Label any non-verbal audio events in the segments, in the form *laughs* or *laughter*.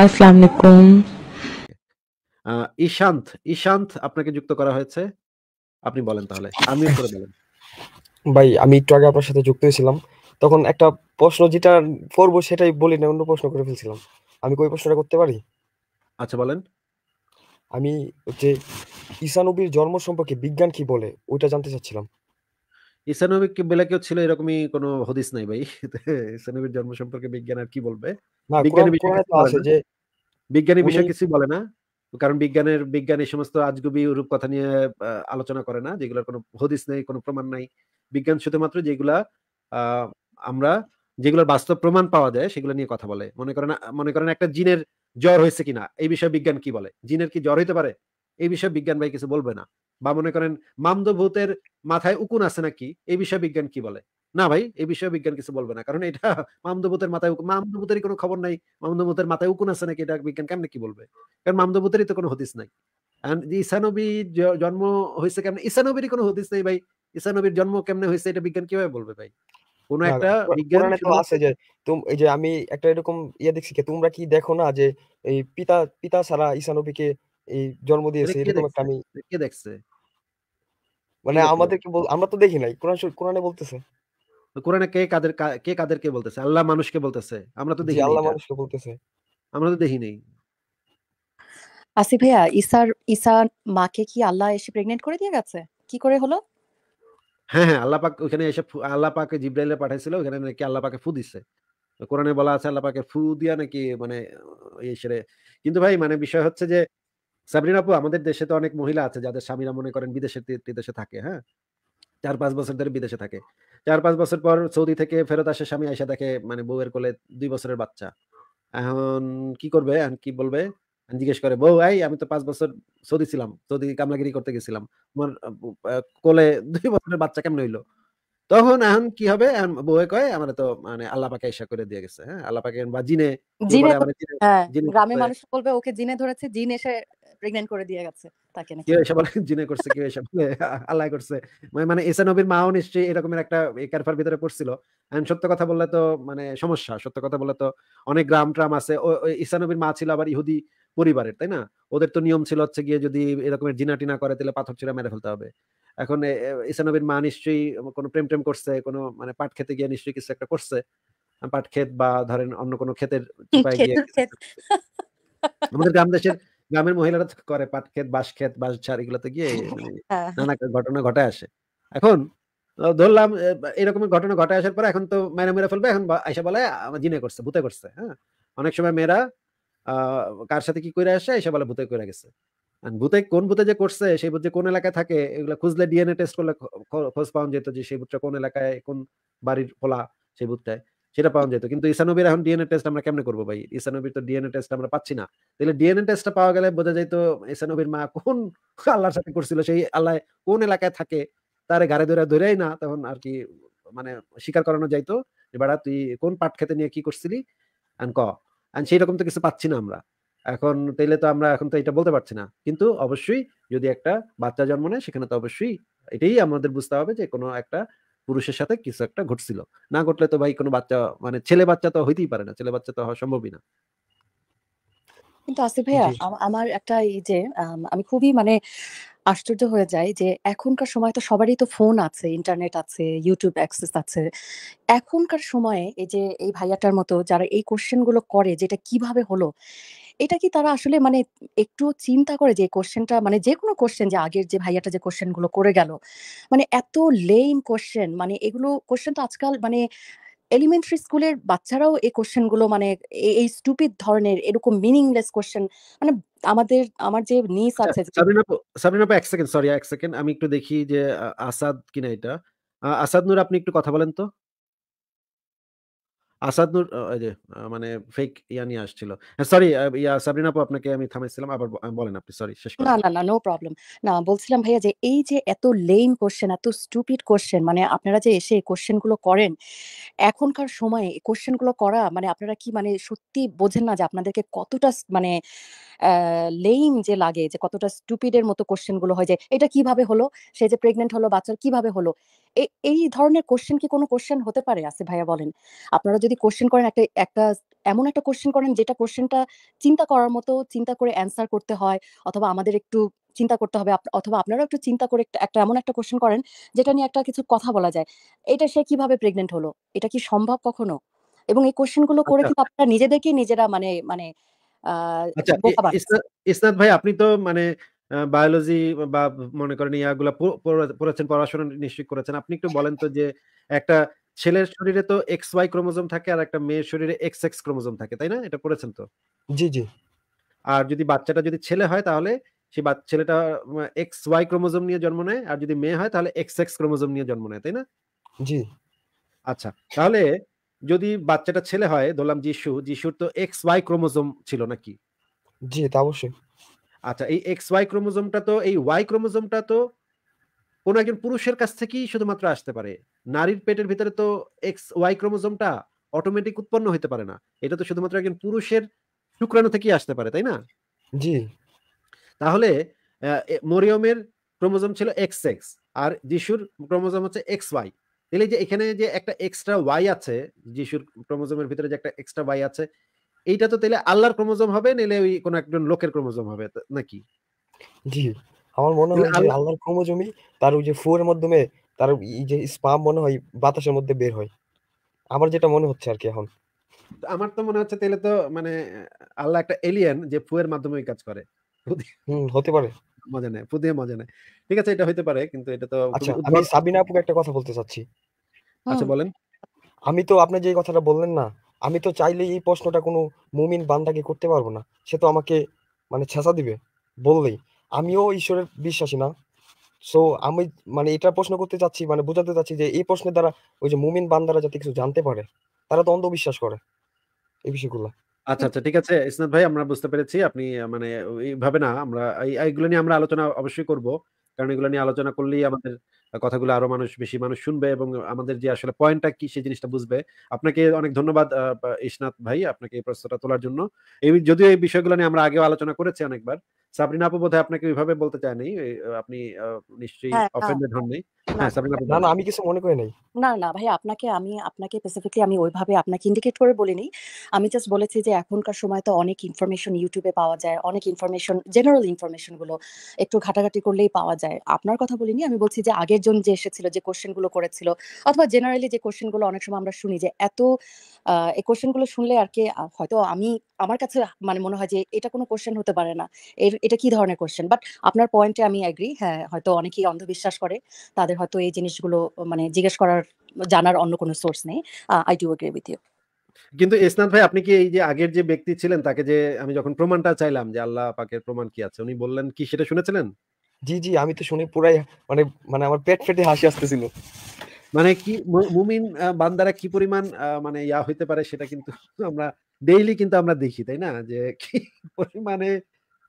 আলাইকুম আপনাকে যুক্ত করা হয়েছে আপনি বলেন তাহলে আমি করে বলেন ভাই আমি একটু আগে আপনার সাথে যুক্ত হয়েছিলাম তখন একটা প্রশ্ন যেটা করবো সেটাই বলি না অন্য প্রশ্ন করে ফেলছিলাম আমি কই প্রশ্নটা করতে পারি আচ্ছা বলেন আমি হচ্ছে ঈশানবীর জন্ম সম্পর্কে বিজ্ঞান কি বলে ওইটা জানতে চাচ্ছিলাম ঈসানবী বেলা কেউ ছিল এরকমই কোনো হদিস নাই ভাই *laughs* ঈসানবীর জন্ম সম্পর্কে বিজ্ঞান আর কি বলবে বিজ্ঞানী আছে বিষয় কিছু বলে না কারণ বিজ্ঞানের বিজ্ঞান এই সমস্ত আজগুবি রূপ কথা নিয়ে আলোচনা করে না যেগুলোর কোনো হদিস নেই কোনো প্রমাণ নাই বিজ্ঞান শুধুমাত্র যেগুলা আমরা যেগুলোর বাস্তব প্রমাণ পাওয়া যায় সেগুলো নিয়ে কথা বলে মনে করেন মনে করেন একটা জিনের জ্বর হয়েছে কিনা এই বিষয়ে বিজ্ঞান কি বলে জিনের কি জ্বর হইতে পারে এই বিষয়ে বিজ্ঞান ভাই কিছু বলবে না বা মনে করেন মামদভূতের মাথায় উকুন আছে নাকি এই বিষয়ে বিজ্ঞান কি বলে না ভাই এই বিষয়ে বিজ্ঞান কিছু বলবে না কারণ এটা *laughs* মামদবুতের মাথায় মামদবুতেরই কোনো খবর নাই মামদবুতের মাথায় উকুন আছে নাকি এটা বিজ্ঞান কেমনে কি বলবে কারণ মামদবুতেরই তো কোনো হদিস নাই ইসানবী জন্ম হয়েছে কেমন ইসানবীরই কোনো হদিস নাই ভাই ইসানবীর জন্ম কেমনে হয়েছে এটা বিজ্ঞান কিভাবে বলবে ভাই কোন একটা বিজ্ঞান আছে যে তুমি এই যে আমি একটা এরকম ইয়ে দেখছি কি তোমরা কি দেখো না যে এই পিতা পিতা সারা ইসানবীকে এই জন্ম মানে দিয়েছে এরকম একটা আমি কে দেখছে মানে আমাদেরকে আমরা তো দেখি নাই কোরআন কোরআনে বলতেছে কোরআনে কে কাদের কে কাদেরকে বলতেছে আল্লাহ মানুষকে বলতেছে আমরা তো দেখি আল্লাহ মানুষকে বলতেছে আমরা তো দেখি নেই আসি ভাইয়া ঈসার ঈসা মাকে কি আল্লাহ এসে প্রেগন্যান্ট করে দিয়ে গেছে কি করে হলো হ্যাঁ হ্যাঁ আল্লাহ পাক ওখানে এসে আল্লাহ পাক জিব্রাইলে পাঠাইছিল ওখানে নাকি আল্লাহ পাকে ফু দিছে কোরআনে বলা আছে আল্লাহ পাকে ফু দিয়া নাকি মানে ইসরে ইয়ে কিন্তু ভাই মানে বিষয় হচ্ছে যে সাবরিন আপু আমাদের দেশে তো অনেক মহিলা আছে যাদের স্বামীরা মনে করেন বিদেশে দেশে থাকে হ্যাঁ চার পাঁচ বছর ধরে বিদেশে থাকে চার পাঁচ বছর পর সৌদি থেকে ফেরত আসে স্বামী আইসা দেখে মানে বউয়ের কোলে দুই বছরের বাচ্চা এখন কি করবে এখন কি বলবে জিজ্ঞেস করে বউ আই আমি তো পাঁচ বছর সৌদি ছিলাম সৌদি কামলাগিরি করতে গেছিলাম তোমার কোলে দুই বছরের বাচ্চা কেমন হইলো তখন এখন কি হবে বউয়ে কয় আমরা তো মানে আল্লাহ পাকে ইসা করে দিয়ে গেছে হ্যাঁ আল্লাহ পাকে বা জিনে জিনে হ্যাঁ, গ্রামের মানুষ বলবে ওকে জিনে ধরেছে জিন এসে প্রেগন্যান্ট করে দিয়ে গেছে মানে মানে পরিবারের তাই না ওদের তো নিয়ম ছিল হচ্ছে গিয়ে যদি এরকমের জিনা টিনা করে তাহলে পাথর ছিঁড়া মেরে ফেলতে হবে এখন ইসানবীর মা নিশ্চয়ই কোনো প্রেম প্রেম করছে কোনো মানে পাট খেতে গিয়ে নিশ্চয়ই কিছু একটা করছে পাট ক্ষেত বা ধরেন অন্য কোনো ক্ষেতের আমাদের গ্রাম দেশের গ্রামের মহিলারা করে পাট খেত বাস খেত বাস ছাড় এগুলোতে গিয়ে *laughs* মানে হ্যাঁ। নানা ঘটনা ঘটে আসে এখন ধরলাম এরকম ঘটনা ঘটে আসার পরে এখন তো মেয়েরা মেরে ফেলবে এখন আইসা বলে আমার জিনে করছে ভূতে করছে হ্যাঁ অনেক সময় মেয়েরা কার সাথে কি করে আসে আইসা বলে ভূতে করে গেছে ভূতে কোন ভূতে যে করছে সেই ভূত যে কোন এলাকায় থাকে এগুলো খুঁজলে ডিএনএ টেস্ট করলে খোঁজ পাওয়া যেত যে সেই ভূতটা কোন এলাকায় কোন বাড়ির খোলা সেই ভূতটায় সেটা পাওয়া যেত কিন্তু ইসানবির এখন ডিএনএ টেস্ট আমরা কেমনে করবো ভাই ইসানবির তো ডিএনএ টেস্ট আমরা পাচ্ছি না তাহলে ডিএনএ টেস্টটা পাওয়া গেলে বোঝা যাইতো ইসানবির মা কোন *laughs* আল্লাহর সাথে করছিল সেই আল্লাহ কোন এলাকায় থাকে তার গাড়ি ধরে ধরেই না তখন আর কি মানে স্বীকার করানো যাইতো এবার তুই কোন পাট খেতে নিয়ে কি করছিলি অ্যান্ড ক অ্যান্ড সেই রকম তো কিছু পাচ্ছি না আমরা এখন তাইলে তো আমরা এখন তো এটা বলতে পারছি না কিন্তু অবশ্যই যদি একটা বাচ্চা জন্ম নেয় সেখানে তো অবশ্যই এটাই আমাদের বুঝতে হবে যে কোনো একটা পুরুষের সাথে কিছু একটা ঘটছিল না ঘটলে তো ভাই কোনো বাচ্চা মানে ছেলে বাচ্চা তো হইতেই পারে না ছেলে বাচ্চা তো হওয়া সম্ভবই না কিন্তু আসিফ ভাইয়া আমার একটা এই যে আমি খুবই মানে আশ্চর্য হয়ে যায় যে এখনকার সময় তো সবারই তো ফোন আছে ইন্টারনেট আছে ইউটিউব অ্যাক্সেস আছে এখনকার সময়ে এই যে এই ভাইয়াটার মতো যারা এই কোশ্চেনগুলো করে যেটা কিভাবে হলো এটা কি তারা আসলে মানে একটু চিন্তা করে যে কোশ্চেনটা মানে যে কোনো কোশ্চেন যে আগের যে ভাইয়াটা যে কোশ্চেন গুলো করে গেল মানে এত লেম কোশ্চেন মানে এগুলো কোশ্চেন তো আজকাল মানে এলিমেন্টারি স্কুলের বাচ্চারাও এই কোশ্চেন গুলো মানে এই স্টুপিড ধরনের এরকম মিনিংলেস কোশ্চেন মানে আমাদের আমার যে নিস আচ্ছা, আছে সাবিনা সাবিনা এক সেকেন্ড সরি এক সেকেন্ড আমি একটু দেখি যে আসাদ কিনা এটা আসাদ নূর আপনি একটু কথা বলেন তো যে মানে ফেক ইয়া নিয়ে আসছিল সরি হ্যাঁ, ইয়া সাবরিনা আপু আপনাকে আমি থামাইছিলাম আবার বলেন আপনি সরি শেষ না না না নো প্রবলেম না বলছিলাম ভাইয়া যে এই যে এত লেম কোশ্চেন এত স্টুপিড কোশ্চেন মানে আপনারা যে এসে করেন এখনকার সময়ে এই করা মানে আপনারা কি মানে সত্যি বোঝেন না যে আপনাদেরকে কতটা মানে লেম যে লাগে যে কতটা স্টুপিডের মতো কোশ্চেন গুলো হয় যে এটা কিভাবে হলো সে যে প্রেগনেন্ট হলো বাচ্চার কিভাবে হলো এই ধরনের কোশ্চেন কি কোনো কোশ্চেন হতে পারে আছে ভাইয়া বলেন আপনারা যদি কোশ্চেন করেন একটা একটা এমন একটা কোশ্চেন করেন যেটা কোশ্চেনটা চিন্তা করার মতো চিন্তা করে অ্যান্সার করতে হয় অথবা আমাদের একটু চিন্তা করতে হবে অথবা আপনারাও একটু চিন্তা করে একটা এমন একটা কোশ্চেন করেন যেটা নিয়ে একটা কিছু কথা বলা যায় এটা সে কিভাবে প্রেগনেন্ট হলো এটা কি সম্ভব কখনো এবং এই কোশ্চেন গুলো করে আচ্ছা। কিন্তু আপনারা নিজেদেরকে নিজেরা মানে মানে আচ্ছা, ইসনাদ ভাই আপনি তো মানে বায়োলজি বা মনে করেন ইয়াগুলা পড়েছেন পড়াশোনা নিশ্চয়ই করেছেন আপনি একটু বলেন তো যে একটা ছেলের শরীরে তো এক্স ওয়াই ক্রোমোজোম থাকে আর একটা মেয়ের শরীরে এক্স এক্স ক্রোমোজোম থাকে তাই না এটা করেছেন তো জি জি আর যদি বাচ্চাটা যদি ছেলে হয় তাহলে সেই ছেলেটা এক্স ওয়াই ক্রোমোজোম নিয়ে জন্ম নেয় আর যদি মেয়ে হয় তাহলে এক্স এক্স ক্রোমোজোম নিয়ে জন্ম নেয় তাই না জি আচ্ছা তাহলে যদি বাচ্চাটা ছেলে হয় ধরলাম যিশু যিশুর তো এক্স ওয়াই ক্রোমোজোম ছিল নাকি জি তা অবশ্যই আচ্ছা এই এক্স ওয়াই ক্রোমোজোমটা তো এই ওয়াই ক্রোমোজোমটা তো কোনো একজন পুরুষের কাছ থেকেই শুধুমাত্র আসতে পারে নারীর পেটের ভিতরে তো এক্স ওয়াই ক্রোমোজোমটা অটোমেটিক উৎপন্ন হতে পারে না এটা তো শুধুমাত্র একজন পুরুষের শুক্রাণু থেকেই আসতে পারে তাই না জি তাহলে মরিয়মের ক্রোমোজোম ছিল এক্স এক্স আর যিশুর ক্রোমোজোম হচ্ছে এক্স ওয়াই তাহলে যে এখানে যে একটা এক্সট্রা ওয়াই আছে যিশুর ক্রোমোজোমের ভিতরে যে একটা এক্সট্রা ওয়াই আছে এইটা তো তাহলে আল্লাহর ক্রোমোজোম হবে নাহলে ওই কোন একজন লোকের ক্রোমোজোম হবে নাকি জি আমার মনে হয় যে আল্লাহর ক্রোমোজোমই তার ওই যে ফুয়ের মাধ্যমে তার এই যে স্পাম মনে হয় বাতাসের মধ্যে বের হয় আমার যেটা মনে হচ্ছে আর কি এখন আমার তো মনে হচ্ছে তাহলে তো মানে আল্লাহ একটা এলিয়েন যে ফুয়ের মাধ্যমে কাজ করে হতে পারে মজা নেয় ফুদিয়ে মজা নেয় ঠিক আছে এটা হতে পারে কিন্তু এটা তো আচ্ছা আমি সাবিনা আপুকে একটা কথা বলতে চাচ্ছি আচ্ছা বলেন আমি তো আপনি যে কথাটা বললেন না আমি তো চাইলে এই প্রশ্নটা কোনো মুমিন বান্দাকে করতে পারবো না সে তো আমাকে মানে ছেসা দিবে বললেই আমিও ঈশ্বরের বিশ্বাসী না সো আমি মানে এটা প্রশ্ন করতে চাচ্ছি মানে বোঝাতে চাচ্ছি যে এই প্রশ্নের দ্বারা ওই যে মুমিন বান্দারা যাতে কিছু জানতে পারে তারা তো অন্ধবিশ্বাস করে এই বিষয়গুলো আচ্ছা আচ্ছা ঠিক আছে ইসনাদ ভাই আমরা বুঝতে পেরেছি আপনি মানে এইভাবে না আমরা এইগুলো নিয়ে আমরা আলোচনা অবশ্যই করব কারণ এগুলো নিয়ে আলোচনা করলেই আমাদের কথাগুলো আরো মানুষ বেশি মানুষ শুনবে এবং আমাদের যে আসলে পয়েন্টটা কি সেই জিনিসটা বুঝবে আপনাকে অনেক ধন্যবাদ ইসনাথ ভাই আপনাকে এই প্রশ্নটা তোলার জন্য এই যদিও এই বিষয়গুলো নিয়ে আমরা আগেও আলোচনা করেছি অনেকবার সাবরিনা আপু বোধহয় আপনাকে ওইভাবে বলতে চায় নাই আপনি নিশ্চয়ই অফেন্ডেড হন নাই হ্যাঁ সাবরিনা না না আমি কিছু মনে করি নাই না না ভাই আপনাকে আমি আপনাকে স্পেসিফিকলি আমি ওইভাবে আপনাকে ইন্ডিকেট করে বলিনি আমি জাস্ট বলেছি যে এখনকার সময় তো অনেক ইনফরমেশন ইউটিউবে পাওয়া যায় অনেক ইনফরমেশন জেনারেল ইনফরমেশন গুলো একটু ঘাটাঘাটি করলেই পাওয়া যায় আপনার কথা বলিনি আমি বলছি যে আগের জন যে এসেছিল যে কোশ্চেন গুলো করেছিল অথবা জেনারেলি যে কোশ্চেন গুলো অনেক সময় আমরা শুনি যে এত এই কোশ্চেনগুলো শুনলে আর কি হয়তো আমি আমার কাছে মানে মনে হয় যে এটা কোনো কোশ্চেন হতে পারে না এর এটা কি ধরনের কোশ্চেন বাট আপনার পয়েন্টে আমি অ্যাগ্রি হ্যাঁ হয়তো অনেকেই অন্ধবিশ্বাস করে তাদের হয়তো এই জিনিসগুলো মানে জিজ্ঞেস করার জানার অন্য কোনো সোর্স নেই I do agree with you কিন্তু ইসনাথ ভাই আপনি কি এই যে আগের যে ব্যক্তি ছিলেন তাকে যে আমি যখন প্রমাণটা চাইলাম যে আল্লাহ পাকের প্রমাণ কি আছে উনি বললেন কি সেটা শুনেছিলেন জি জি আমি তো শুনে পুরাই মানে মানে আমার পেট ফেটে হাসি আসতেছিল মানে কি মুমিন বান্দারা কি পরিমাণ মানে ইয়া হইতে পারে সেটা কিন্তু *laughs* আমরা ডেইলি কিন্তু আমরা দেখি তাই না যে কি *laughs* পরিমাণে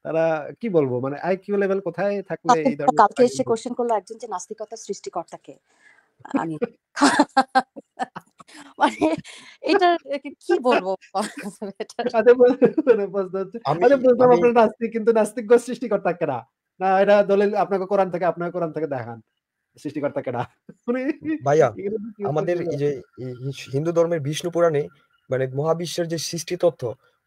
তারা কি বলবো মানে আইকিউ লেভেল কোথায় থাকলে এই ধরনের কালকে এসে কোশ্চেন করলো একজন যে নাস্তিকতা সৃষ্টিকর্তাকে *laughs* মানে মানে মানে আমি মানে এটা কি বলবো নাস্তিক কিন্তু নাস্তিক সৃষ্টিকর্তা না এটা দলিল আপনাকে কোরআন থেকে আপনাকে কোরআন থেকে দেখান সৃষ্টিকর্তা কেডা মানে ভাইয়া আমাদের এই যে হিন্দু ধর্মের বিষ্ণু পুরাণে মানে মহাবিশ্বের যে সৃষ্টি তথ্য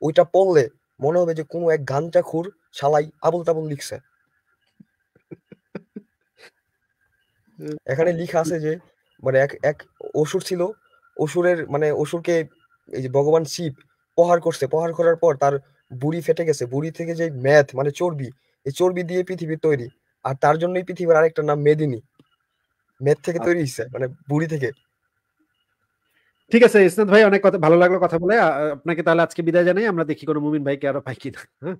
ওইটা পড়লে মনে হবে যে কোনো এক গানটা খুর শালাই আবুল তাবুল লিখছে এখানে লিখা আছে যে মানে এক এক অসুর ছিল অসুরের মানে অসুরকে এই যে ভগবান শিব প্রহার করছে প্রহার করার পর তার বুড়ি ফেটে গেছে বুড়ি থেকে যে ম্যাথ মানে চর্বি এই চর্বি দিয়ে পৃথিবী তৈরি আর তার জন্যই পৃথিবীর আরেকটা নাম মেদিনী মেদ থেকে তৈরি হয়েছে মানে বুড়ি থেকে ঠিক আছে ইসনাদ ভাই অনেক কথা ভালো লাগলো কথা বলে আপনাকে তাহলে আজকে বিদায় জানাই আমরা দেখি কোনো মুমিন ভাইকে আরো পাই কিনা হ্যাঁ?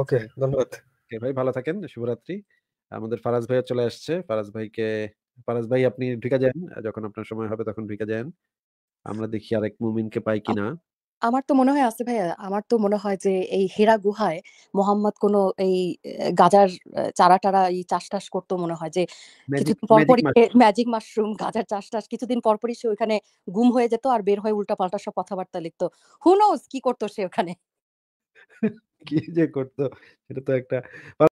ওকে ধন্যবাদ ওকে ভাই ভালো থাকেন শুভরাত্রি আমাদের ফারাজ ভাইও চলে আসছে ফারাজ ভাইকে ফারাজ ভাই আপনি ঢুকে যান যখন আপনার সময় হবে তখন ঢুকে যান আমরা দেখি আরেক মুমিনকে পাই কিনা আমার তো মনে হয় আছে ভাইয়া আমার তো মনে হয় যে এই হেরা গুহায় মোহাম্মদ কোনো এই গাজার চারা টারা এই চাষ টাস করতো মনে হয় যে কিছুদিন পরপরই ম্যাজিক মাশরুম গাজার চাষ টাস কিছুদিন পরপরই সে ওখানে গুম হয়ে যেত আর বের হয়ে উল্টা পাল্টা সব কথাবার্তা লিখতো হু নোজ কি করতো সে ওখানে *laughs* কি যে করতো সেটা তো একটা